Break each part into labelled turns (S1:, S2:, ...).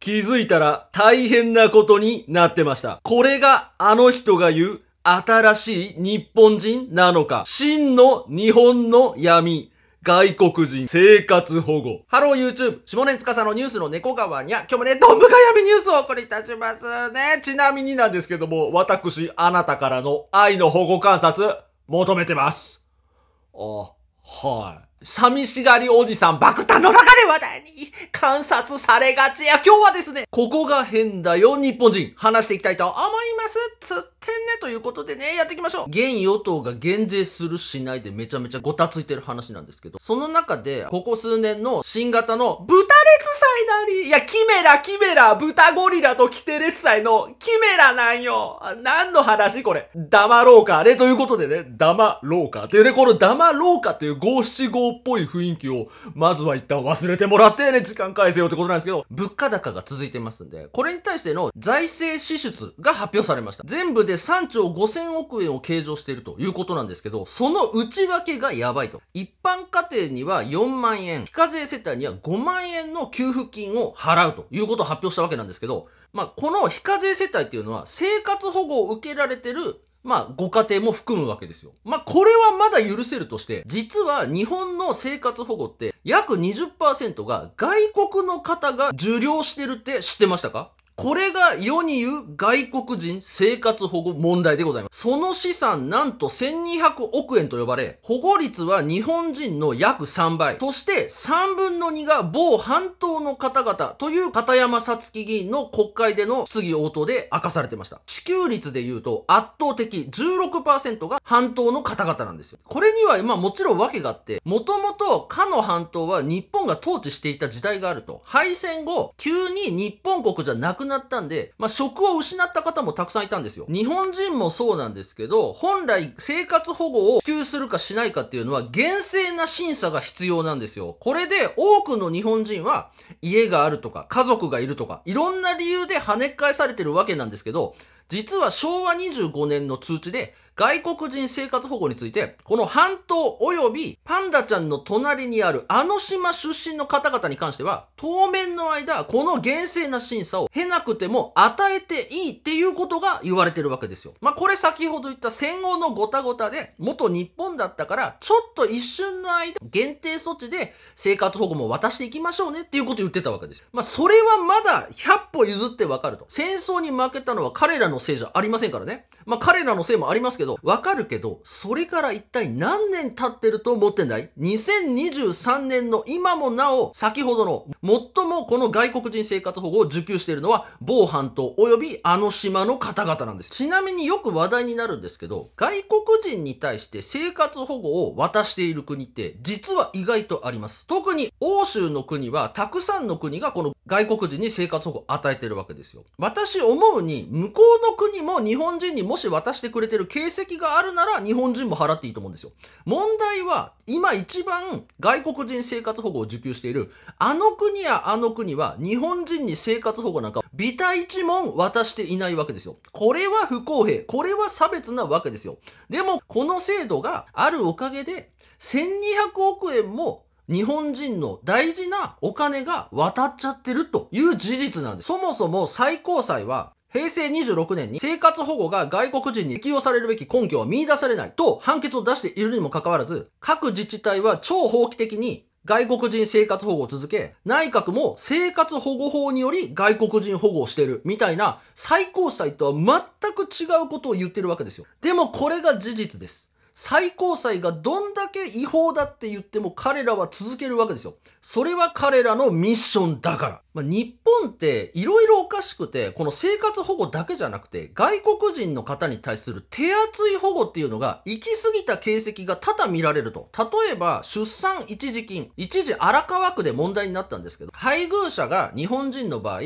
S1: 気づいたら大変なことになってました。これがあの人が言う新しい日本人なのか。真の日本の闇。外国人生活保護。ハロー YouTube。下根司のニュースの猫川にゃ、今日もね、どんぶか闇ニュースをお送りいたしますね。ちなみになんですけども、私、あなたからの愛の保護観察、求めてます。あ、はい。寂しがりおじさん爆弾の中で話題に観察されがちや今日はですね、ここが変だよ日本人話していきたいと思いますつってんねということでね、やっていきましょう現与党が減税するしないでめちゃめちゃごたついてる話なんですけど、その中でここ数年の新型の豚列祭なりいや、キメラキメラ豚ゴリラとキテ列祭のキメラなんよ何の話これ黙ろうかあれということでね、黙ろうかというね、この黙ろうかという五七五っぽい雰囲気を、まずは一旦忘れてもらってね、時間返せよってことなんですけど、物価高が続いてますんで、これに対しての財政支出が発表されました。全部で3兆5000億円を計上しているということなんですけど、その内訳がやばいと。一般家庭には4万円、非課税世帯には5万円の給付金を払うということを発表したわけなんですけど、まあ、この非課税世帯っていうのは生活保護を受けられてるまあ、ご家庭も含むわけですよ。まあ、これはまだ許せるとして、実は日本の生活保護って、約20%が外国の方が受領してるって知ってましたかこれが世に言う外国人生活保護問題でございます。その資産なんと1200億円と呼ばれ、保護率は日本人の約3倍。そして3分の2が某半島の方々という片山さつき議員の国会での質疑応答で明かされてました。支給率で言うと圧倒的16%が半島の方々なんですよ。これにはまあもちろん訳があって、もともとかの半島は日本が統治していた時代があると。敗戦後、急に日本国じゃなくななったんで、まあ、職を失った方もたくさんいたんですよ。日本人もそうなんですけど、本来生活保護を普及するかしないかっていうのは厳正な審査が必要なんですよ。これで多くの日本人は家があるとか家族がいるとかいろんな理由で跳ね返されてるわけなんですけど、実は昭和25年の通知で外国人生活保護について、この半島及びパンダちゃんの隣にあるあの島出身の方々に関しては、当面の間、この厳正な審査を経なくても与えていいっていうことが言われてるわけですよ。まあ、これ先ほど言った戦後のごたごたで、元日本だったから、ちょっと一瞬の間、限定措置で生活保護も渡していきましょうねっていうことを言ってたわけです。まあ、それはまだ100歩譲ってわかると。戦争に負けたのは彼らのせいじゃありませんからね。まあ、彼らのせいもありますけど、わかるけど、それから一体何年経ってると思ってんだい ?2023 年の今もなお、先ほどの、最もこの外国人生活保護を受給しているのは、某半島及びあの島の方々なんです。ちなみによく話題になるんですけど、外国人に対して生活保護を渡している国って、実は意外とあります。特に、欧州の国は、たくさんの国がこの外国人に生活保護を与えてるわけですよ。私思うに、向こうの国も日本人にもし渡してくれてる形跡があるなら、日本人も払っていいと思うんですよ。問題は、今一番外国人生活保護を受給している、あの国やあの国は、日本人に生活保護なんか、ビタ一文渡していないわけですよ。これは不公平。これは差別なわけですよ。でも、この制度があるおかげで、1200億円も日本人の大事なお金が渡っちゃってるという事実なんです。そもそも最高裁は平成26年に生活保護が外国人に適用されるべき根拠は見出されないと判決を出しているにもかかわらず、各自治体は超法規的に外国人生活保護を続け、内閣も生活保護法により外国人保護をしてるみたいな最高裁とは全く違うことを言ってるわけですよ。でもこれが事実です。最高裁がどんだけ違法だって言っても彼らは続けるわけですよ。それは彼らのミッションだから。まあ、日本っていろいろおかしくて、この生活保護だけじゃなくて、外国人の方に対する手厚い保護っていうのが行き過ぎた形跡が多々見られると。例えば、出産一時金。一時荒川区で問題になったんですけど、配偶者が日本人の場合、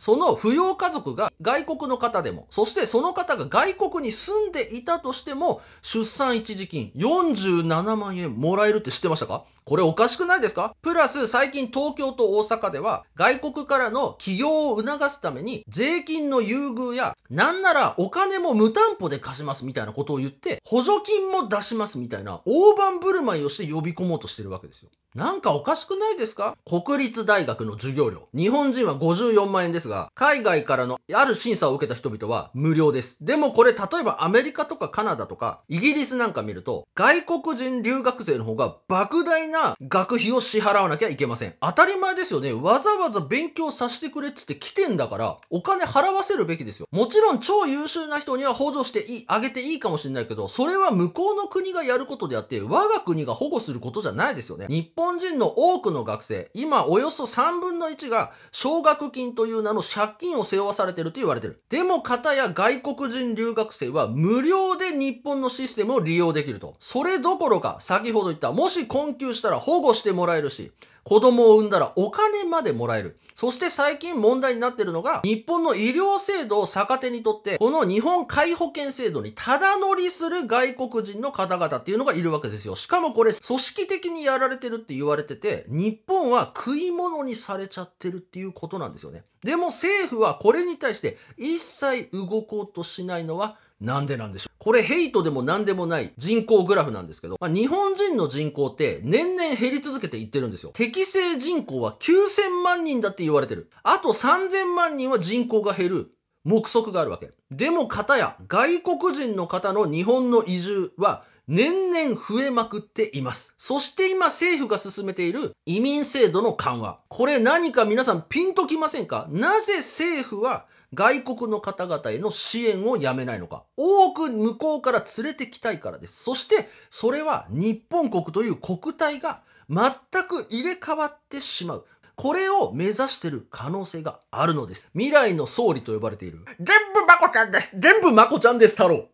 S1: その扶養家族が外国の方でも、そしてその方が外国に住んでいたとしても、出産一時金47万円もらえるって知ってましたかこれおかしくないですかプラス最近東京と大阪では外国からの起業を促すために税金の優遇やなんならお金も無担保で貸しますみたいなことを言って補助金も出しますみたいな大盤振る舞いをして呼び込もうとしてるわけですよ。なんかおかしくないですか国立大学の授業料。日本人は54万円ですが、海外からのある審査を受けた人々は無料です。でもこれ例えばアメリカとかカナダとかイギリスなんか見ると外国人留学生の方が莫大な学費を支払わなきゃいけません。当たり前ですよね。わざわざ勉強させてくれっつって来てんだから、お金払わせるべきですよ。もちろん超優秀な人には補助していい、あげていいかもしれないけど、それは向こうの国がやることであって、我が国が保護することじゃないですよね。日本人の多くの学生、今およそ3分の1が奨学金という名の借金を背負わされてると言われてる。でも、かたや外国人留学生は無料で日本のシステムを利用できると。それどころか、先ほど言った、もし困窮したら保護してもらえるし、子供を産んだらお金までもらえる。そして最近問題になってるのが、日本の医療制度を逆手にとって、この日本皆保険制度にただ乗りする外国人の方々っていうのがいるわけですよ。しかもこれ、組織的にやられてるって言われてて、日本は食い物にされちゃってるっていうことなんですよね。でも政府はこれに対して一切動こうとしないのは、なんでなんでしょうこれヘイトでも何でもない人口グラフなんですけど、まあ、日本人の人口って年々減り続けていってるんですよ。適正人口は9000万人だって言われてる。あと3000万人は人口が減る目測があるわけ。でも方や外国人の方の日本の移住は年々増えまくっています。そして今政府が進めている移民制度の緩和。これ何か皆さんピンときませんかなぜ政府は外国の方々への支援をやめないのか。多く向こうから連れてきたいからです。そして、それは日本国という国体が全く入れ替わってしまう。これを目指してる可能性があるのです。未来の総理と呼ばれている。全部まこちゃんです全部まこちゃんです、太郎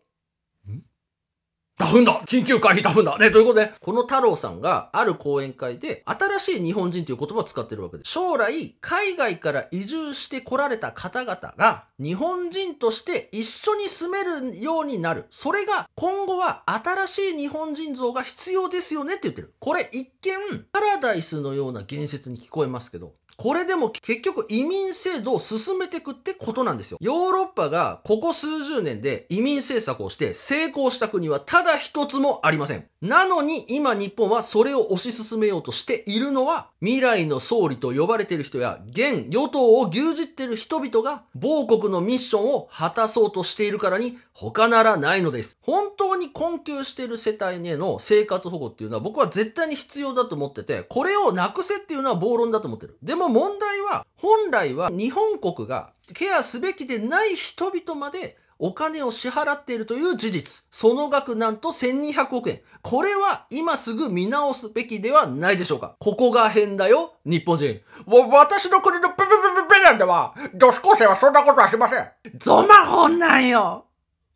S1: ダフンだ緊急回避ダフンだねということで、この太郎さんがある講演会で、新しい日本人という言葉を使ってるわけです。将来、海外から移住して来られた方々が、日本人として一緒に住めるようになる。それが、今後は新しい日本人像が必要ですよねって言ってる。これ一見、パラダイスのような言説に聞こえますけど、これでも結局移民制度を進めていくってことなんですよ。ヨーロッパがここ数十年で移民政策をして成功した国はただ一つもありません。なのに今日本はそれを推し進めようとしているのは未来の総理と呼ばれている人や現与党を牛耳っている人々が某国のミッションを果たそうとしているからに他ならないのです。本当に困窮している世帯への生活保護っていうのは僕は絶対に必要だと思ってて、これをなくせっていうのは暴論だと思ってる。でもの問題は、本来は日本国がケアすべきでない人々までお金を支払っているという事実。その額なんと1200億円。これは今すぐ見直すべきではないでしょうか。ここが変だよ、日本人。わ、私の国のペペペペペペなんだわ。女子高生はそんなことはしません。ゾマホンなんよ。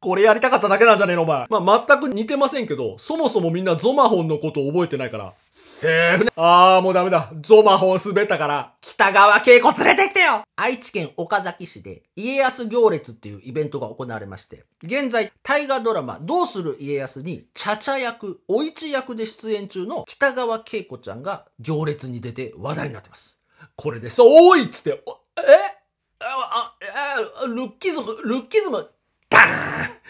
S1: これやりたかっただけなんじゃねえのお前。まあ、全く似てませんけど、そもそもみんなゾマホンのことを覚えてないから。セーフね。あーもうダメだ。ゾマホン滑ったから。北川景子連れてきてよ愛知県岡崎市で家康行列っていうイベントが行われまして、現在大河ドラマどうする家康に茶々役、お市役で出演中の北川景子ちゃんが行列に出て話題になってます。これです。おいっつって、えあ、あ、ルッキズム、ルッキズム、ダーン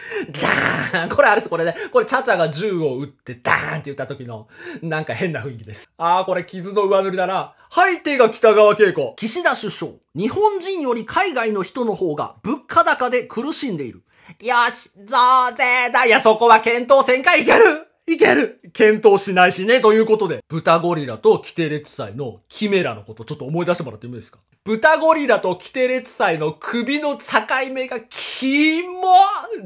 S1: ダーンこれあれです、これね。これ、チャチャが銃を撃って、ダーンって言った時の、なんか変な雰囲気です。あー、これ傷の上塗りだな。はい、手が北川景子。岸田首相。日本人より海外の人の方が物価高で苦しんでいる。よし、増税だ。いや、そこは検討せんかいける。いける検討しないしね、ということで、豚ゴリラとキテレツ祭のキメラのことちょっと思い出してもらってもいいですか豚ゴリラとキテレツ祭の首の境目がキモ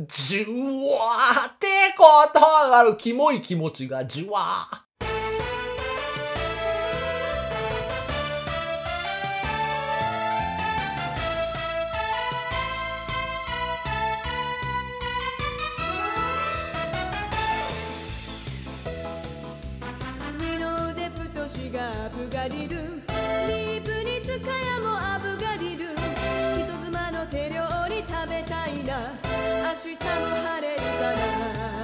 S1: じゅわーってことあるキモい気持ちがじゅわー。がりリープにつかやもあぶがりる人妻の手料理食べたいな明日も晴れるから